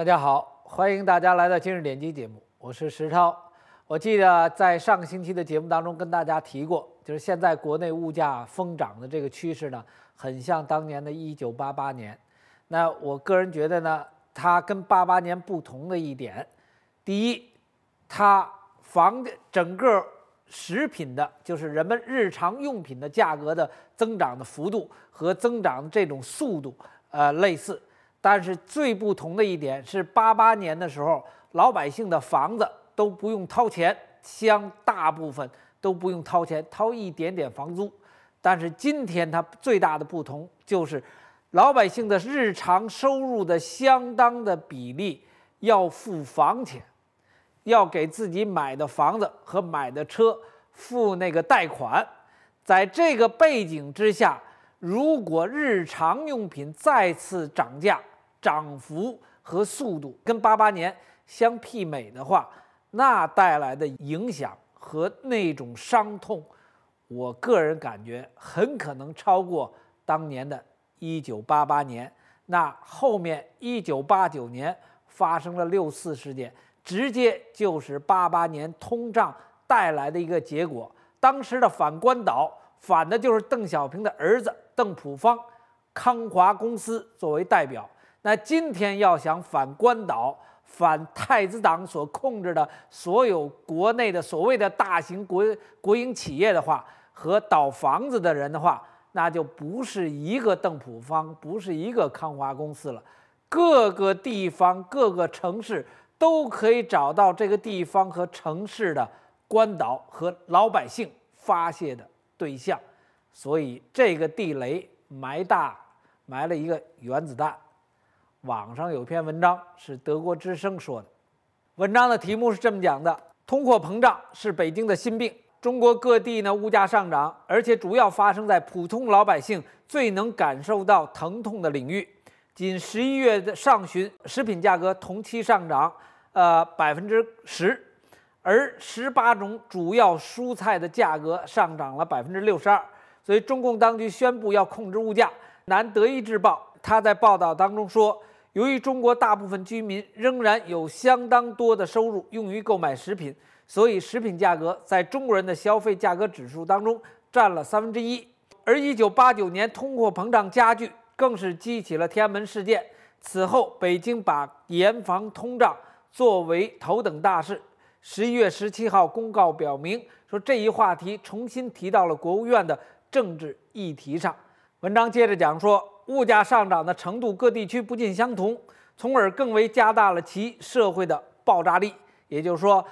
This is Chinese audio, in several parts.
大家好，欢迎大家来到今日点击节目，我是石涛。我记得在上个星期的节目当中跟大家提过，就是现在国内物价疯涨的这个趋势呢，很像当年的1988年。那我个人觉得呢，它跟88年不同的一点，第一，它房整个食品的，就是人们日常用品的价格的增长的幅度和增长的这种速度，呃，类似。但是最不同的一点是，八八年的时候，老百姓的房子都不用掏钱，相大部分都不用掏钱，掏一点点房租。但是今天，它最大的不同就是，老百姓的日常收入的相当的比例要付房钱，要给自己买的房子和买的车付那个贷款。在这个背景之下。如果日常用品再次涨价，涨幅和速度跟八八年相媲美的话，那带来的影响和那种伤痛，我个人感觉很可能超过当年的一九八八年。那后面一九八九年发生了六四事件，直接就是八八年通胀带来的一个结果。当时的反关岛。反的就是邓小平的儿子邓普方，康华公司作为代表。那今天要想反关岛、反太子党所控制的所有国内的所谓的大型国国营企业的话，和倒房子的人的话，那就不是一个邓普方，不是一个康华公司了。各个地方、各个城市都可以找到这个地方和城市的关岛和老百姓发泄的。对象，所以这个地雷埋大埋了一个原子弹。网上有篇文章是德国之声说的，文章的题目是这么讲的：通货膨胀是北京的心病。中国各地呢，物价上涨，而且主要发生在普通老百姓最能感受到疼痛的领域。仅十一月的上旬，食品价格同期上涨，呃，百分之十。而十八种主要蔬菜的价格上涨了百分之六十二，所以中共当局宣布要控制物价。南德意志报他在报道当中说：“由于中国大部分居民仍然有相当多的收入用于购买食品，所以食品价格在中国人的消费价格指数当中占了三分之一。”而一九八九年通货膨胀加剧，更是激起了天安门事件。此后，北京把严防通胀作为头等大事。十一月十七号公告表明说，这一话题重新提到了国务院的政治议题上。文章接着讲说，物价上涨的程度各地区不尽相同，从而更为加大了其社会的爆炸力。也就是说，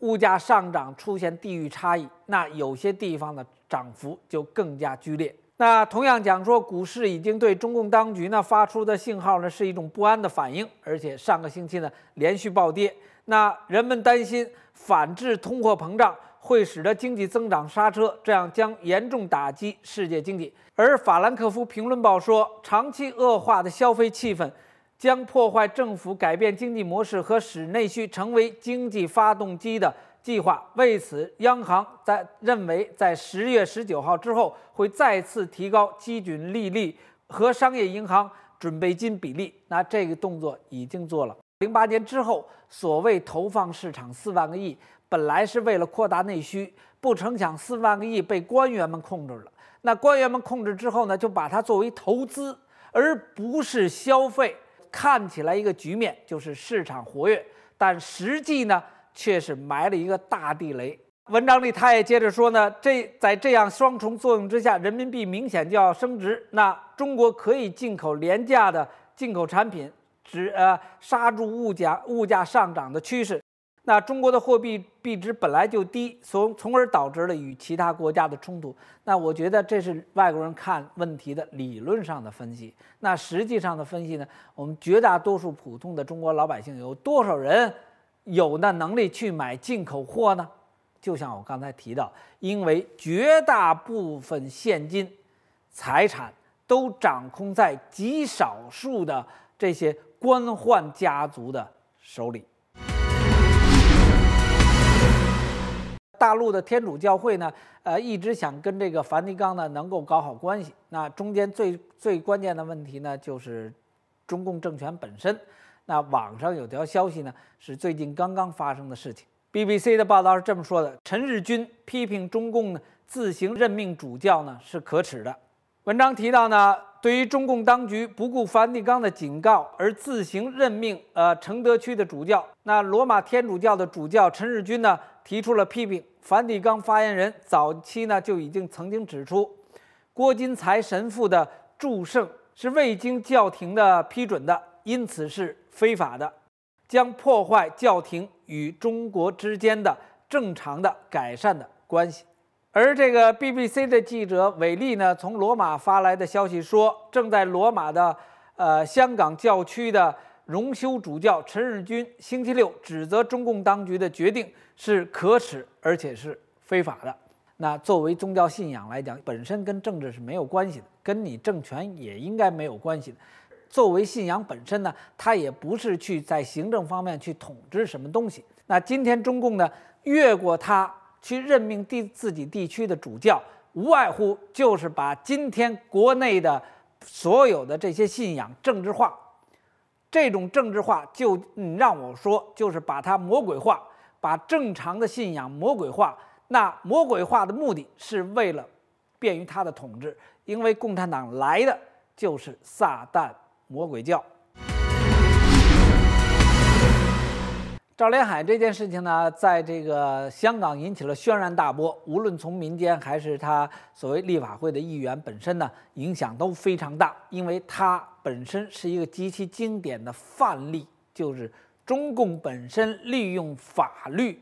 物价上涨出现地域差异，那有些地方的涨幅就更加剧烈。那同样讲说，股市已经对中共当局呢发出的信号呢是一种不安的反应，而且上个星期呢连续暴跌。那人们担心反制通货膨胀会使得经济增长刹车，这样将严重打击世界经济。而法兰克福评论报说，长期恶化的消费气氛将破坏政府改变经济模式和使内需成为经济发动机的计划。为此，央行在认为在十月十九号之后会再次提高基准利率和商业银行准备金比例。那这个动作已经做了。零八年之后，所谓投放市场四万个亿，本来是为了扩大内需，不成想四万个亿被官员们控制了。那官员们控制之后呢，就把它作为投资，而不是消费。看起来一个局面就是市场活跃，但实际呢，却是埋了一个大地雷。文章里他也接着说呢，这在这样双重作用之下，人民币明显就要升值。那中国可以进口廉价的进口产品。只呃，刹住物价物价上涨的趋势，那中国的货币币值本来就低，从从而导致了与其他国家的冲突。那我觉得这是外国人看问题的理论上的分析。那实际上的分析呢？我们绝大多数普通的中国老百姓有多少人有那能力去买进口货呢？就像我刚才提到，因为绝大部分现金财产都掌控在极少数的这些。官宦家族的手里。大陆的天主教会呢，呃，一直想跟这个梵蒂冈呢能够搞好关系。那中间最最关键的问题呢，就是中共政权本身。那网上有条消息呢，是最近刚刚发生的事情。BBC 的报道是这么说的：陈日军批评中共呢，自行任命主教呢是可耻的。文章提到呢。对于中共当局不顾梵蒂冈的警告而自行任命呃承德区的主教，那罗马天主教的主教陈日军呢提出了批评。梵蒂冈发言人早期呢就已经曾经指出，郭金财神父的祝圣是未经教廷的批准的，因此是非法的，将破坏教廷与中国之间的正常的改善的关系。而这个 BBC 的记者韦利呢，从罗马发来的消息说，正在罗马的呃香港教区的荣休主教陈日君，星期六指责中共当局的决定是可耻，而且是非法的。那作为宗教信仰来讲，本身跟政治是没有关系的，跟你政权也应该没有关系的。作为信仰本身呢，它也不是去在行政方面去统治什么东西。那今天中共呢，越过它。去任命地自己地区的主教，无外乎就是把今天国内的所有的这些信仰政治化，这种政治化就让我说，就是把它魔鬼化，把正常的信仰魔鬼化。那魔鬼化的目的是为了便于他的统治，因为共产党来的就是撒旦魔鬼教。赵连海这件事情呢，在这个香港引起了轩然大波。无论从民间还是他所谓立法会的议员本身呢，影响都非常大。因为他本身是一个极其经典的范例，就是中共本身利用法律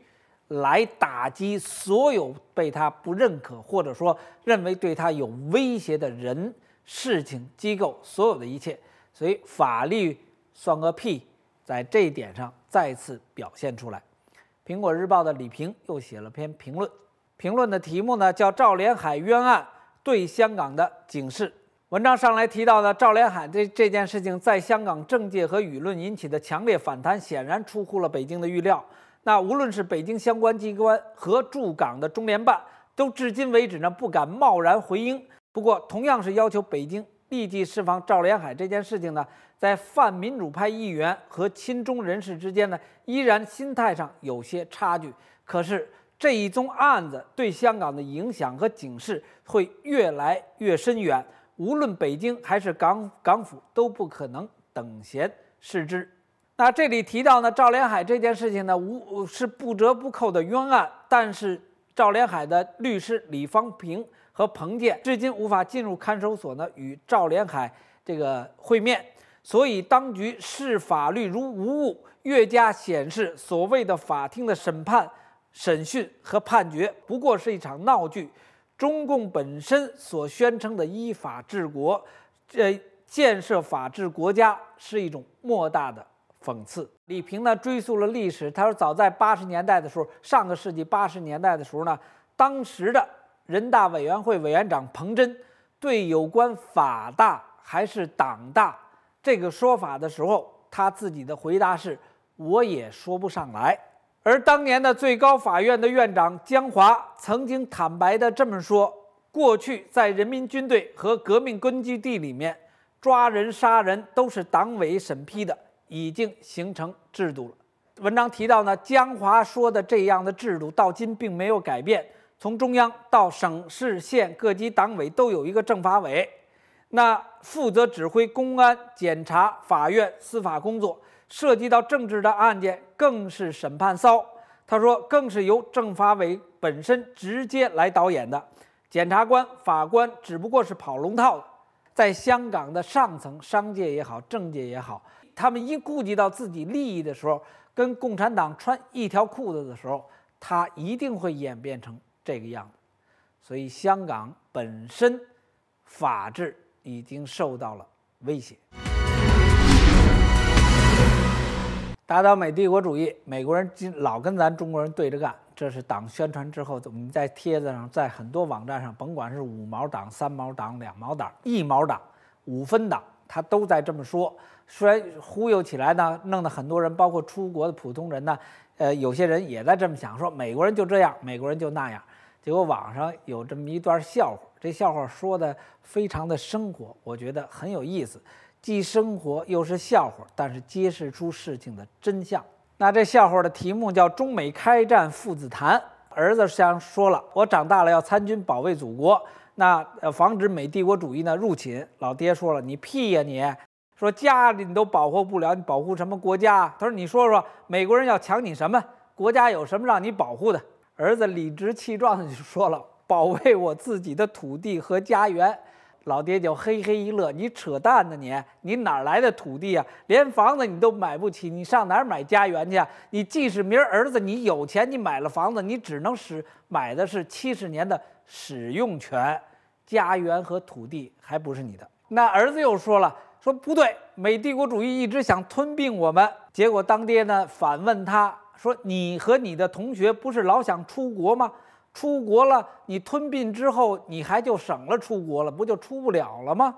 来打击所有被他不认可或者说认为对他有威胁的人、事情、机构，所有的一切。所以法律算个屁。在这一点上再次表现出来。苹果日报的李平又写了篇评论，评论的题目呢叫《赵连海冤案对香港的警示》。文章上来提到呢，赵连海这这件事情在香港政界和舆论引起的强烈反弹，显然出乎了北京的预料。那无论是北京相关机关和驻港的中联办，都至今为止呢不敢贸然回应。不过，同样是要求北京。立即释放赵连海这件事情呢，在泛民主派议员和亲中人士之间呢，依然心态上有些差距。可是这一宗案子对香港的影响和警示会越来越深远，无论北京还是港港府都不可能等闲视之。那这里提到呢，赵连海这件事情呢，无是不折不扣的冤案，但是赵连海的律师李方平。和彭建至今无法进入看守所呢，与赵连海这个会面，所以当局视法律如无物，越加显示所谓的法庭的审判、审讯和判决不过是一场闹剧。中共本身所宣称的依法治国，呃，建设法治国家是一种莫大的讽刺。李平呢，追溯了历史，他说，早在八十年代的时候，上个世纪八十年代的时候呢，当时的。人大委员会委员长彭真对有关“法大还是党大”这个说法的时候，他自己的回答是：“我也说不上来。”而当年的最高法院的院长江华曾经坦白地这么说：“过去在人民军队和革命根据地里面，抓人、杀人都是党委审批的，已经形成制度了。”文章提到呢，江华说的这样的制度到今并没有改变。从中央到省市县各级党委都有一个政法委，那负责指挥公安、检察、法院司法工作。涉及到政治的案件，更是审判骚。他说，更是由政法委本身直接来导演的，检察官、法官只不过是跑龙套的。在香港的上层商界也好，政界也好，他们一顾及到自己利益的时候，跟共产党穿一条裤子的时候，他一定会演变成。这个样子，所以香港本身法治已经受到了威胁。打倒美帝国主义！美国人老跟咱中国人对着干，这是党宣传之后，我们在帖子上，在很多网站上，甭管是五毛党、三毛党、两毛党、一毛党、五分党，他都在这么说，虽然忽悠起来呢，弄得很多人，包括出国的普通人呢，呃，有些人也在这么想，说美国人就这样，美国人就那样。结果网上有这么一段笑话，这笑话说的非常的生活，我觉得很有意思，既生活又是笑话，但是揭示出事情的真相。那这笑话的题目叫“中美开战父子谈”。儿子先说了：“我长大了要参军保卫祖国，那防止美帝国主义呢入侵。”老爹说了：“你屁呀！你说家里你都保护不了，你保护什么国家？”他说：“你说说，美国人要抢你什么？国家有什么让你保护的？”儿子理直气壮的就说了：“保卫我自己的土地和家园。”老爹就嘿嘿一乐：“你扯淡呢，你你哪来的土地啊？连房子你都买不起，你上哪儿买家园去？你使明儿儿子，你有钱，你买了房子，你只能使买的是七十年的使用权，家园和土地还不是你的。”那儿子又说了：“说不对，美帝国主义一直想吞并我们。”结果当爹呢反问他。说你和你的同学不是老想出国吗？出国了，你吞并之后，你还就省了出国了，不就出不了了吗？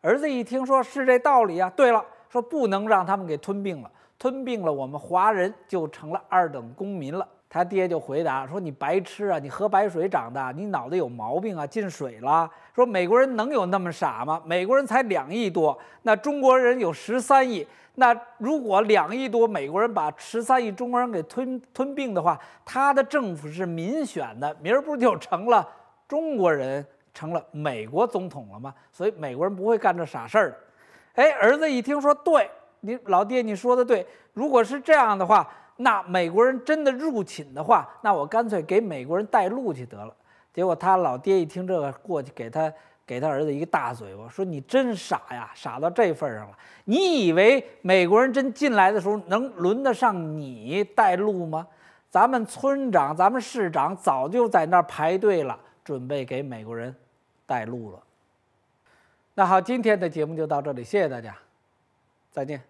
儿子一听，说，是这道理啊。对了，说不能让他们给吞并了，吞并了，我们华人就成了二等公民了。他爹就回答说：“你白痴啊！你喝白水长大，你脑子有毛病啊，进水了。说美国人能有那么傻吗？美国人才两亿多，那中国人有十三亿。那如果两亿多美国人把十三亿中国人给吞吞并的话，他的政府是民选的，明儿不就成了中国人成了美国总统了吗？所以美国人不会干这傻事儿的。哎，儿子一听说，对，你老爹你说的对。如果是这样的话。”那美国人真的入侵的话，那我干脆给美国人带路去得了。结果他老爹一听这个，过去给他给他儿子一个大嘴巴，说：“你真傻呀，傻到这份上了！你以为美国人真进来的时候能轮得上你带路吗？咱们村长、咱们市长早就在那儿排队了，准备给美国人带路了。”那好，今天的节目就到这里，谢谢大家，再见。